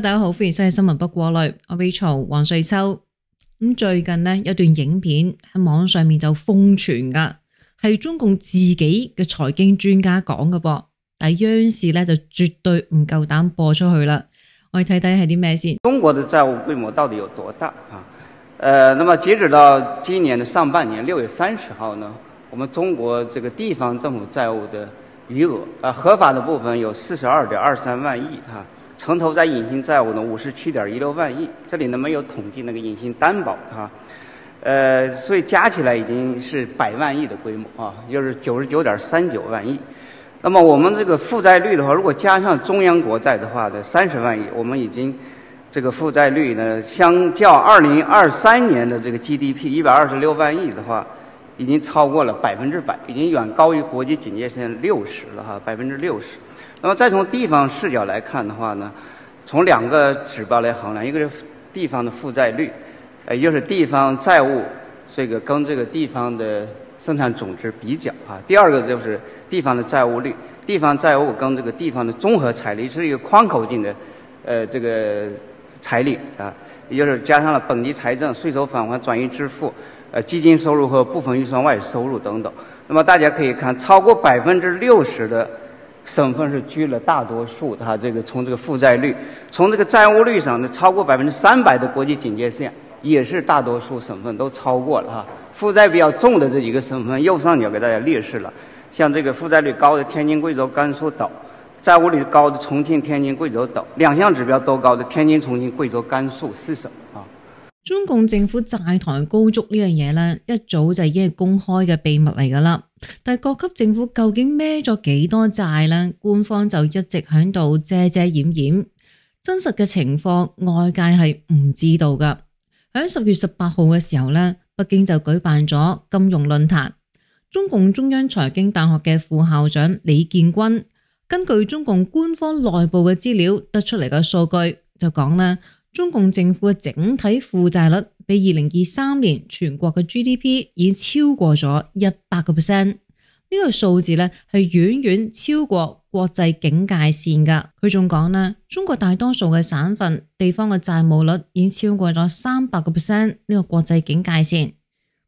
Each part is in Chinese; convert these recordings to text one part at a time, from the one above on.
大家好，欢迎收睇新闻不过滤，我 Rachel 黄瑞秋。咁最近呢，有段影片喺网上面就疯传噶，系中共自己嘅财经专家讲嘅噃，但系央视咧就绝对唔够胆播出去啦。我哋睇睇系啲咩先。中国的债务规模到底有多大啊？诶，那么截止到今年的上半年六月三十号呢，我们中国这个地方政府债务的余额，诶合法的部分有四十二点二三万亿啊。城投在隐性债务的五十七点一六万亿，这里呢没有统计那个隐性担保哈，呃，所以加起来已经是百万亿的规模啊，就是九十九点三九万亿。那么我们这个负债率的话，如果加上中央国债的话的三十万亿，我们已经这个负债率呢，相较二零二三年的这个 GDP 一百二十六万亿的话，已经超过了百分之百，已经远高于国际警戒线六十了哈，百分之六十。那么，再从地方视角来看的话呢，从两个指标来衡量，一个是地方的负债率，也就是地方债务这个跟这个地方的生产总值比较啊。第二个就是地方的债务率，地方债务跟这个地方的综合财力是一个宽口径的，呃，这个财力啊，也就是加上了本地财政、税收返还、转移支付、呃，基金收入和部分预算外收入等等。那么大家可以看，超过百分之六十的。省份是居了大多数，哈，这个从这个负债率，从这个债务率上呢，超过百分之三百的国际警戒线，也是大多数省份都超过了，哈。负债比较重的这几个省份，右上角给大家列示了，像这个负债率高的天津、贵州、甘肃等，债务率高的重庆、天津、贵州等，两项指标都高的天津、重庆、贵州、甘肃四省啊。中共政府债台高筑呢样嘢呢，一早就已经系公开嘅秘密嚟噶啦。但系各级政府究竟孭咗几多债呢？官方就一直喺度遮遮掩掩，真实嘅情况外界系唔知道噶。喺十月十八号嘅时候呢，北京就举办咗金融论坛。中共中央财经大学嘅副校长李建军，根据中共官方内部嘅资料得出嚟嘅数据，就讲呢。中共政府嘅整体负债率比二零二三年全国嘅 GDP 已超过咗一百个 percent，呢个数字咧系远远超过国际警戒线噶。佢仲讲咧，中国大多数嘅省份地方嘅债务率已经超过咗三百个 percent 呢个国际警戒线。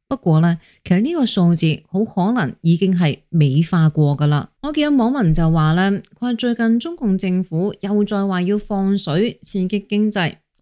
不过咧，其实呢个数字好可能已经系美化过噶啦。我见有网民就话咧，佢话最近中共政府又在话要放水刺激经济。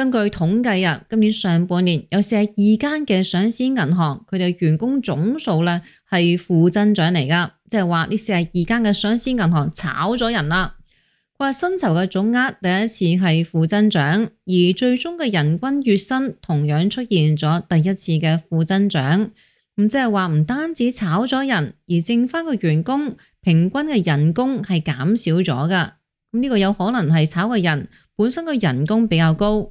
根据统计啊，今年上半年有四十二间嘅上市银行，佢哋员工总数咧系负增长嚟噶，即系话呢四十二间嘅上市银行炒咗人啦。佢话薪酬嘅总额第一次系负增长，而最终嘅人均月薪同样出现咗第一次嘅负增长。咁即系话唔单止炒咗人，而剩翻嘅员工平均嘅人工系减少咗噶。咁呢个有可能系炒嘅人本身嘅人工比较高。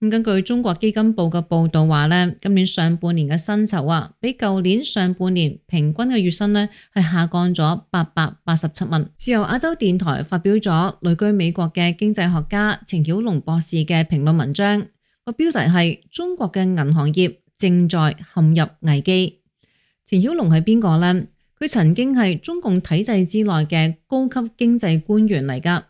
咁根据中国基金报嘅报道话咧，今年上半年嘅薪酬啊，比旧年上半年平均嘅月薪咧系下降咗八百八十七万。自由亚洲电台发表咗旅居美国嘅经济学家陈晓龙博士嘅评论文章，个标题系《中国嘅银行业正在陷入危机》。陈晓龙系边个咧？佢曾经系中共体制之内嘅高级经济官员嚟噶。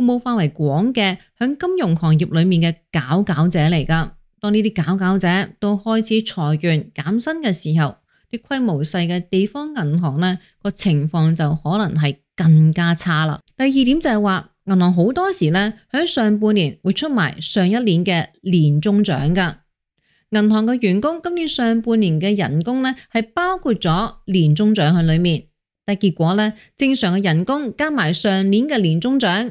服务范围广嘅，喺金融行业里面嘅佼佼者嚟噶。当呢啲佼佼者都开始裁员减薪嘅时候，啲规模细嘅地方银行呢个情况就可能系更加差啦。第二点就系话，银行好多时呢喺上半年会出埋上一年嘅年终奖噶。银行嘅员工今年上半年嘅人工呢系包括咗年终奖喺里面，但结果呢，正常嘅人工加埋上年嘅年终奖。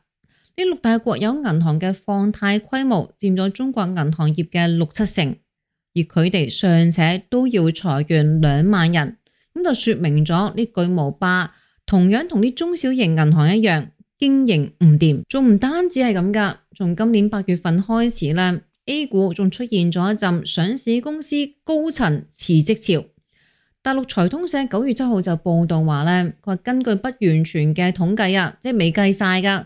呢六大国有银行嘅放贷规模占咗中国银行业嘅六七成，而佢哋尚且都要裁员两万人，咁就说明咗呢巨无霸同样同啲中小型银行一样经营唔掂。仲唔单止系咁噶，从今年八月份开始咧，A 股仲出现咗一阵上市公司高层辞职潮。大陆财通社九月七号就报道话咧，佢话根据不完全嘅统计啊，即系未计晒噶。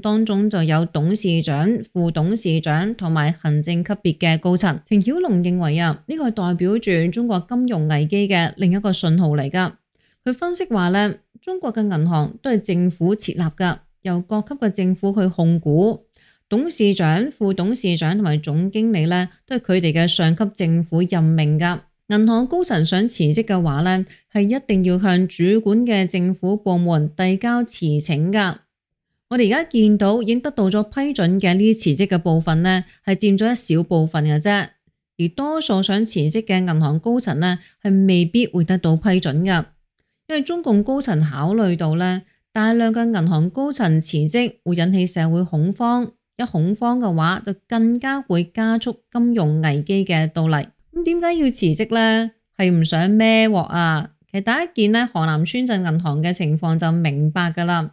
当中就有董事长、副董事长同埋行政级别嘅高层。田晓龙认为啊，呢个系代表住中国金融危机嘅另一个信号嚟噶。佢分析话咧，中国嘅银行都系政府设立噶，由各级嘅政府去控股。董事长、副董事长同埋总经理咧，都系佢哋嘅上级政府任命噶。银行高层想辞职嘅话咧，系一定要向主管嘅政府部门递交辞呈噶。我哋而家見到已經得到咗批准嘅呢啲辭職嘅部分呢，係佔咗一小部分嘅啫。而多數想辭職嘅銀行高層呢，係未必會得到批准嘅，因為中共高層考慮到呢，大量嘅銀行高層辭職會引起社會恐慌，一恐慌嘅話，就更加會加速金融危機嘅到嚟。咁點解要辭職呢？係唔想孭禍啊！其實第一件呢河南村镇銀行嘅情況就明白噶啦。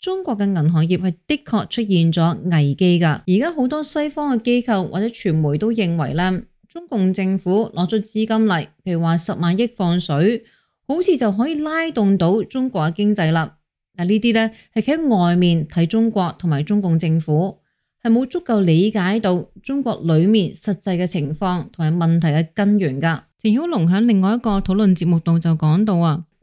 中国嘅银行业系的确出现咗危机噶，而家好多西方嘅机构或者传媒都认为咧，中共政府攞咗资金嚟，譬如话十万亿放水，好似就可以拉动到中国嘅经济啦。嗱呢啲咧系企喺外面睇中国同埋中共政府，系冇足够理解到中国里面实际嘅情况同埋问题嘅根源噶。田晓龙喺另外一个讨论节目度就讲到啊。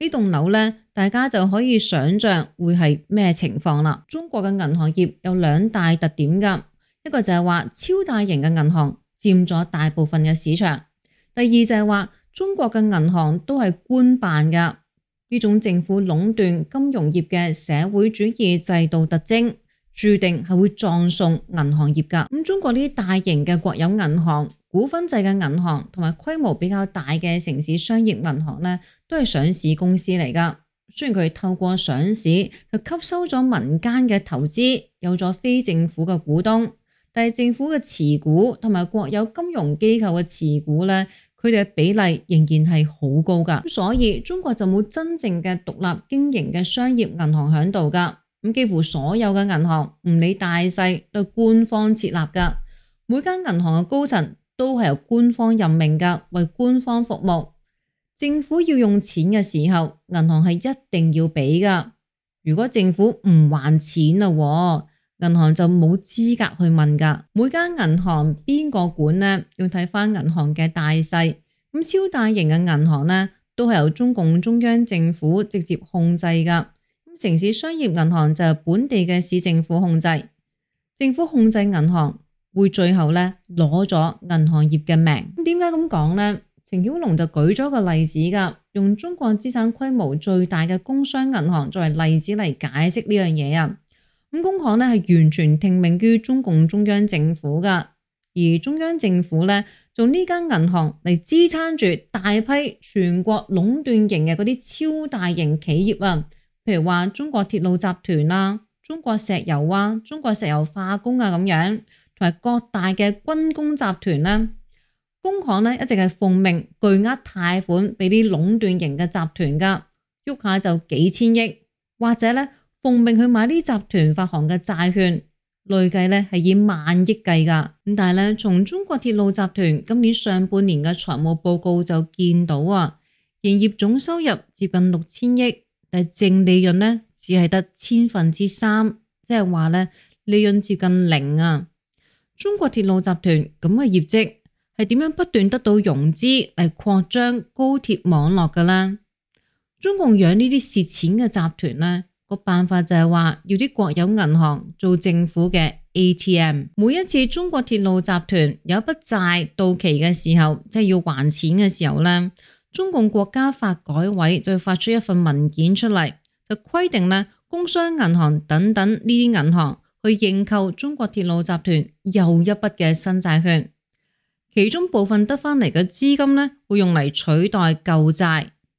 呢栋楼咧，大家就可以想象会系咩情况啦。中国嘅银行业有两大特点噶，一个就系话超大型嘅银行占咗大部分嘅市场，第二就系话中国嘅银行都系官办嘅，呢种政府垄断金融业嘅社会主义制度特征，注定系会葬送银行业噶。咁中国呢啲大型嘅国有银行。股份制嘅银行同埋规模比较大嘅城市商业银行咧，都系上市公司嚟噶。虽然佢透过上市就吸收咗民间嘅投资，有咗非政府嘅股东，但系政府嘅持股同埋国有金融机构嘅持股咧，佢哋嘅比例仍然系好高噶。所以中国就冇真正嘅独立经营嘅商业银行喺度噶。咁几乎所有嘅银行，唔理大细，都官方设立噶。每间银行嘅高层。都系由官方任命噶，为官方服务。政府要用钱嘅时候，银行系一定要俾噶。如果政府唔还钱啦，银行就冇资格去问噶。每间银行边个管呢？要睇翻银行嘅大细。咁超大型嘅银行呢，都系由中共中央政府直接控制噶。咁城市商业银行就系本地嘅市政府控制。政府控制银行。会最后咧攞咗银行业嘅命，咁点解咁讲呢？程晓龙就举咗个例子噶，用中国资产规模最大嘅工商银行作为例子嚟解释呢样嘢啊。咁工行咧系完全听命于中共中央政府噶，而中央政府咧用呢间银行嚟支撑住大批全国垄断型嘅嗰啲超大型企业啊，譬如话中国铁路集团啊、中国石油啊、中国石油化工啊咁样。同埋各大嘅军工集团咧，工行咧一直系奉命巨额贷款俾啲垄断型嘅集团噶，喐下就几千亿，或者咧奉命去买啲集团发行嘅债券，累计咧系以万亿计噶。咁但系咧，从中国铁路集团今年上半年嘅财务报告就见到啊，营业总收入接近六千亿，但系净利润咧只系得千分之三，即系话咧利润接近零啊。中国铁路集团咁嘅业绩系点样不断得到融资嚟扩张高铁网络噶啦？中共养呢啲蚀钱嘅集团咧，个办法就系话要啲国有银行做政府嘅 ATM。每一次中国铁路集团有笔债到期嘅时候，即系要还钱嘅时候咧，中共国家发改委就会发出一份文件出嚟，就规定咧工商银行等等呢啲银行。去认购中国铁路集团又一笔嘅新债券，其中部分得翻嚟嘅资金咧，会用嚟取代旧债；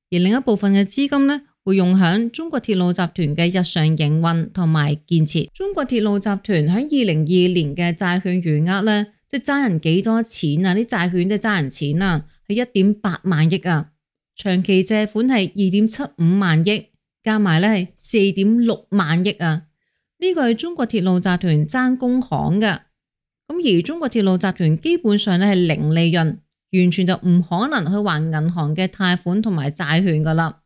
而另一部分嘅资金咧，会用响中国铁路集团嘅日常营运同埋建设。中国铁路集团喺二零二年嘅债券余额呢，即系争人几多钱啊？啲债券即系争人钱啊，系一点八万亿啊，长期借款系二点七五万亿，加埋咧系四点六万亿啊。呢个系中国铁路集团争工行嘅，咁而中国铁路集团基本上咧系零利润，完全就唔可能去还银行嘅贷款同埋债券噶啦，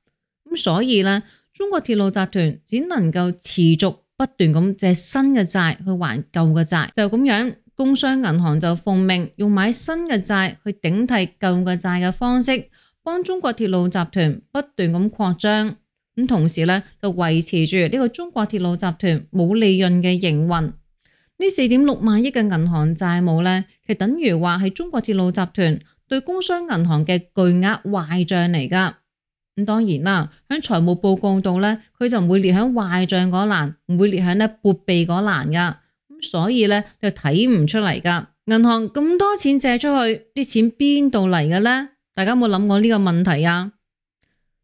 咁所以咧中国铁路集团只能够持续不断咁借新嘅债去还旧嘅债，就咁样，工商银行就奉命用买新嘅债去顶替旧嘅债嘅方式，帮中国铁路集团不断咁扩张。咁同时咧就维持住呢个中国铁路集团冇利润嘅营运，呢四点六万亿嘅银行债务咧，其等于话系中国铁路集团对工商银行嘅巨额坏账嚟噶。咁当然啦，喺财务报告度咧，佢就唔会列喺坏账嗰栏，唔会列喺咧拨备嗰栏噶。咁所以咧就睇唔出嚟噶。银行咁多钱借出去，啲钱边度嚟嘅咧？大家有冇谂过呢个问题啊？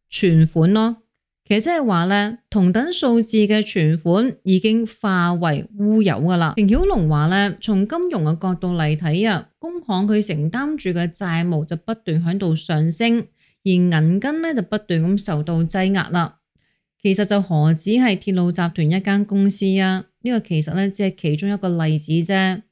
存款咯。其实即系话咧，同等数字嘅存款已经化为乌有噶啦。田晓龙话咧，从金融嘅角度嚟睇啊，工行佢承担住嘅债务就不断响度上升，而银根咧就不断咁受到挤压啦。其实就何止系铁路集团一间公司啊？呢个其实咧只系其中一个例子啫。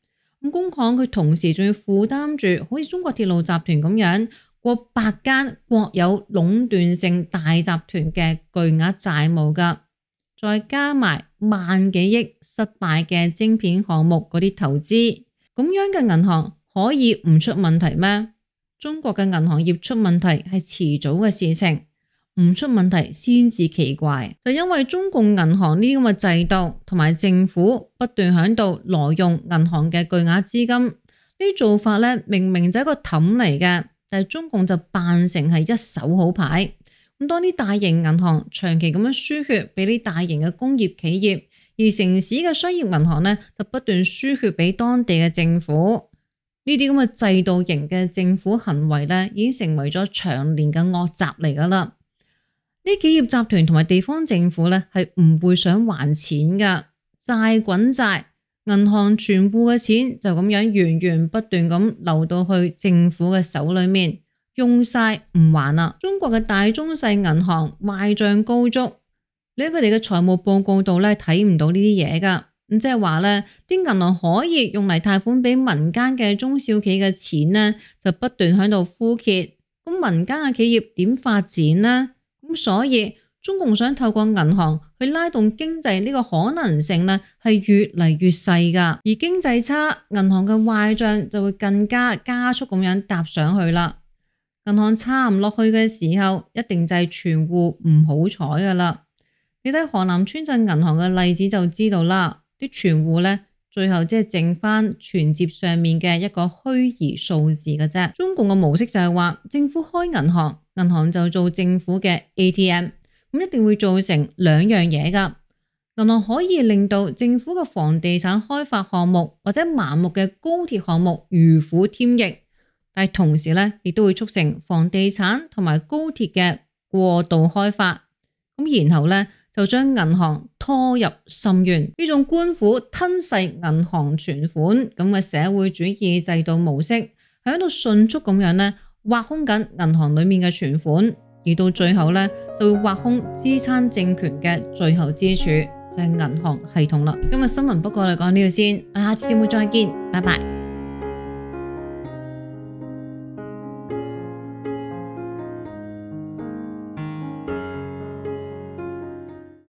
咁工行佢同时仲要负担住，好似中国铁路集团咁样。过百间国有垄断性大集团嘅巨额债务噶，再加埋万几亿失败嘅晶片项目嗰啲投资，咁样嘅银行可以唔出问题咩？中国嘅银行业出问题系迟早嘅事情，唔出问题先至奇怪。就因为中共银行呢啲咁嘅制度同埋政府不断喺度挪用银行嘅巨额资金，呢做法咧，明明就一个氹嚟嘅。但系中共就扮成系一手好牌，咁当啲大型银行长期咁样输血俾啲大型嘅工业企业，而城市嘅商业银行咧就不断输血俾当地嘅政府，呢啲咁嘅制度型嘅政府行为咧，已经成为咗长年嘅恶习嚟噶啦。呢企业集团同埋地方政府咧系唔会想还钱噶，债滚债。银行全部嘅钱就咁样源源不断咁流到去政府嘅手里面，用晒唔还啦。中国嘅大中细银行坏账高足，你喺佢哋嘅财务报告度咧睇唔到呢啲嘢噶。咁即系话咧，啲银行可以用嚟贷款俾民间嘅中小企嘅钱咧，就不断喺度枯竭。咁民间嘅企业点发展呢？咁所以。中共想透过银行去拉动经济呢个可能性呢系越嚟越细噶。而经济差，银行嘅坏账就会更加加速咁样搭上去啦。银行差唔落去嘅时候，一定就系存户唔好彩噶啦。你睇河南村镇银行嘅例子就知道啦。啲存户呢。最后即系剩翻存折上面嘅一个虚拟数字嘅啫。中共嘅模式就系话政府开银行，银行就做政府嘅 ATM。咁一定会造成两样嘢噶，行可以令到政府嘅房地产开发项目或者盲目嘅高铁项目如虎添翼，但系同时咧亦都会促成房地产同埋高铁嘅过度开发，咁然后咧就将银行拖入深渊，呢种官府吞噬银行存款咁嘅社会主义制度模式，喺度迅速咁样咧挖空紧银行里面嘅存款。而到最後呢，就會挖空支撐政權嘅最後支柱，就係銀行系統啦。今日新聞不過嚟講呢度先，我下次節目再見，拜拜。